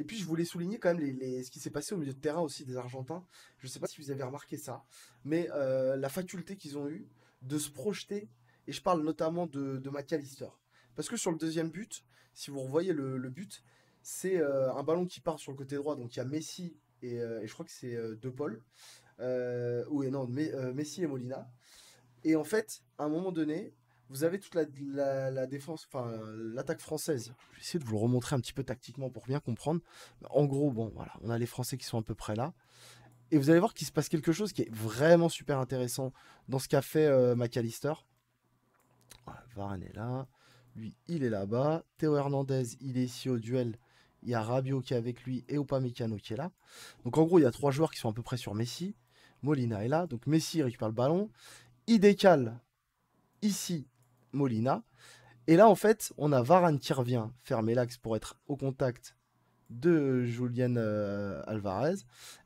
Et puis je voulais souligner quand même ce qui s'est passé au milieu de terrain aussi des Argentins. Je ne sais pas si vous avez remarqué ça, mais euh, la faculté qu'ils ont eue de se projeter, et je parle notamment de, de Parce que sur le deuxième but, si vous revoyez le, but, c'est euh, un ballon qui part sur le côté droit, donc il y a Messi et, euh, je crois que c'est De Paul, ou non, Messi et Molina. Et en fait, à un moment donné, vous avez toute la, défense, enfin l'attaque française. Je vais essayer de vous le remontrer un petit peu tactiquement pour bien comprendre. En gros, bon, voilà, on a les Français qui sont à peu près là. Et vous allez voir qu'il se passe quelque chose qui est vraiment super intéressant dans ce qu'a fait euh, McAllister. Varane est là. Lui, il est là-bas. Théo Hernandez, il est ici au duel. Il y a Rabio qui est avec lui et Opa Opamecano qui est là. Donc en gros, il y a trois joueurs qui sont à peu près sur Messi. Molina est là. Donc Messi récupère le ballon. Il décale ici Molina. Et là, en fait, on a Varane qui revient fermer l'axe pour être au contact de Julien euh, Alvarez.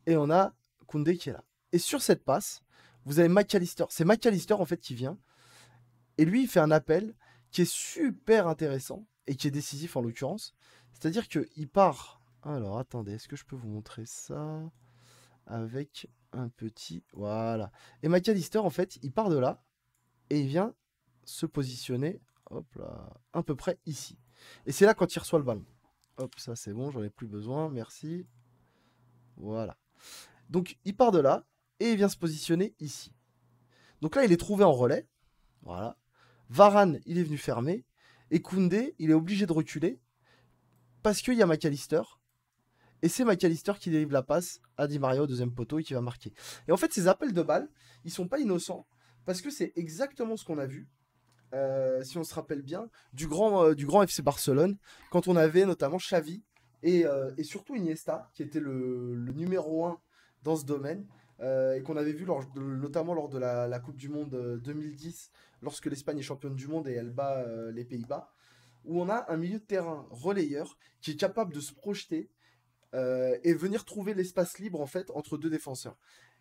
Et on a Koundé qui est là. Et sur cette passe, vous avez McAllister. C'est McAllister, en fait, qui vient. Et lui, il fait un appel qui est super intéressant et qui est décisif en l'occurrence. C'est-à-dire qu'il part. Alors, attendez, est-ce que je peux vous montrer ça avec un petit. Voilà. Et McAllister, en fait, il part de là et il vient se positionner hop là, à peu près ici. Et c'est là quand il reçoit le ballon. Hop, ça c'est bon, j'en ai plus besoin, merci. Voilà. Donc il part de là et il vient se positionner ici. Donc là, il est trouvé en relais. Voilà. Varane, il est venu fermer. Et Koundé, il est obligé de reculer parce qu'il y a McAllister. Et c'est McAllister qui dérive la passe à Di Maria au deuxième poteau et qui va marquer. Et en fait, ces appels de balles, ils sont pas innocents parce que c'est exactement ce qu'on a vu euh, si on se rappelle bien, du grand, euh, du grand FC Barcelone, quand on avait notamment Xavi et, euh, et surtout Iniesta, qui était le, numéro 1 dans ce domaine, et qu'on avait vu lors notamment lors de la, la, Coupe du Monde 2010, lorsque l'Espagne est championne du monde et elle bat les Pays-Bas, où on a un milieu de terrain relayeur qui est capable de se projeter et venir trouver l'espace libre en fait entre deux défenseurs.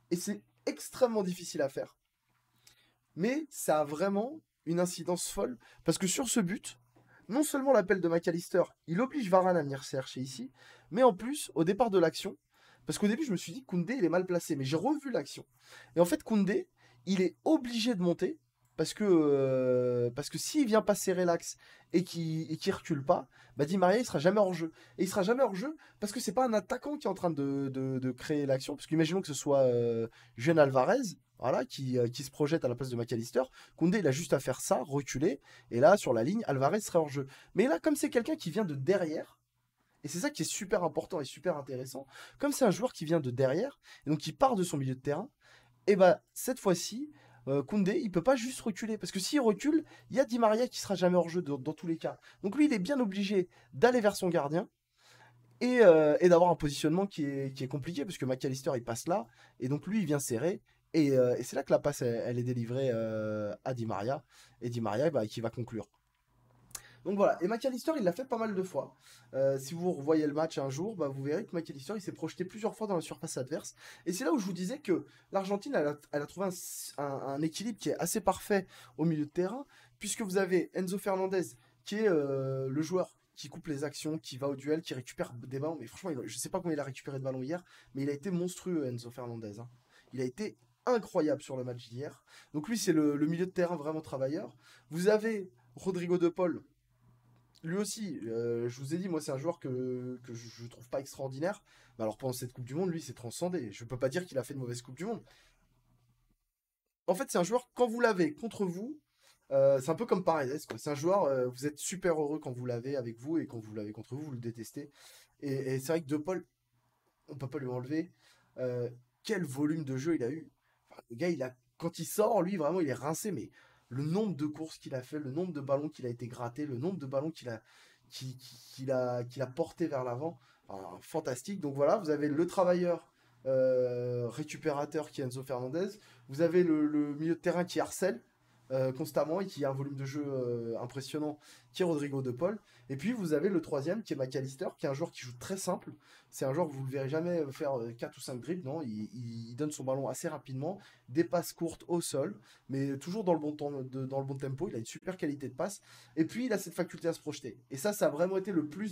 Et c'est extrêmement difficile à faire. Mais ça a vraiment une incidence folle, parce que sur ce but, non seulement l'appel de McAllister, il oblige Varane à venir chercher ici, mais en plus, au départ de l'action, parce qu'au début, je me suis dit, Koundé, il est mal placé, mais j'ai revu l'action. Et en fait, Koundé, il est obligé de monter, parce que euh, parce que s'il vient pas serrer l'axe et qui qui recule pas, bah Di Maria il sera jamais hors jeu et il sera jamais hors jeu parce que c'est pas un attaquant qui est en train de, de, créer l'action parce qu'imaginons que ce soit euh, Alvarez voilà, euh, qui, se projette à la place de McAllister. Koundé, il a juste à faire ça, reculer, et là, sur la ligne, Alvarez serait hors jeu. Mais là, comme c'est quelqu'un qui vient de derrière, et c'est ça qui est super important et super intéressant, comme c'est un joueur qui vient de derrière, et donc qui part de son milieu de terrain, et eh bah ben, cette fois-ci, euh, Koundé, il peut pas juste reculer parce que s'il recule, il y a Di Maria qui sera jamais hors jeu dans, tous les cas. Donc lui, il est bien obligé d'aller vers son gardien et, euh, et d'avoir un positionnement qui est, qui est, compliqué parce que McAllister il passe là et donc lui il vient serrer euh, et, c'est là que la passe, elle, est délivrée euh, à Di Maria. Et Di Maria, bah, qui va conclure. Donc voilà, et McAllister, il l'a fait pas mal de fois. Euh, si vous revoyez le match un jour, bah, vous verrez que McAllister, il s'est projeté plusieurs fois dans la surface adverse. Et c'est là où je vous disais que l'Argentine, elle, a trouvé un, équilibre qui est assez parfait au milieu de terrain, puisque vous avez Enzo Fernandez, qui est le joueur qui coupe les actions, qui va au duel, qui récupère des ballons. Mais franchement, je ne sais pas comment il a récupéré de ballons hier, mais il a été monstrueux, Enzo Fernandez. Hein. Il a été incroyable sur le match d'hier. Donc lui, c'est le, milieu de terrain vraiment travailleur. Vous avez Rodrigo De Paul. Lui aussi, euh, je vous ai dit, moi, c'est un joueur que, je ne trouve pas extraordinaire. alors, pendant cette Coupe du Monde, lui, c'est transcendé. Je ne peux pas dire qu'il a fait de mauvaise Coupe du Monde. En fait, c'est un joueur, quand vous l'avez contre vous, euh, c'est un peu comme Paredes. C'est un joueur, euh, vous êtes super heureux quand vous l'avez avec vous et quand vous l'avez contre vous, vous le détestez. Et, c'est vrai que De Paul, on peut pas lui enlever. quel volume de jeu il a eu le gars, il a, quand il sort, lui, vraiment, il est rincé, mais le nombre de courses qu'il a fait, le nombre de ballons qu'il a été gratté, le nombre de ballons qu'il a, qu'il, a, qu'il a porté vers l'avant, ah, fantastique. Donc voilà, vous avez le travailleur euh, récupérateur qui est Enzo Fernandez, vous avez le, le milieu de terrain qui harcèle euh, constamment et qui a un volume de jeu euh, impressionnant, qui est Rodrigo De Paul. Et puis vous avez le troisième qui est McAllister, qui est un joueur qui joue très simple. C'est un joueur vous ne verrez jamais faire 4 euh, ou 5 dribbles, non il, donne son ballon assez rapidement, des passes courtes au sol, mais toujours dans le bon, temps dans le bon tempo. Il a une super qualité de passe. Et puis il a cette faculté à se projeter. Et ça, ça a vraiment été le plus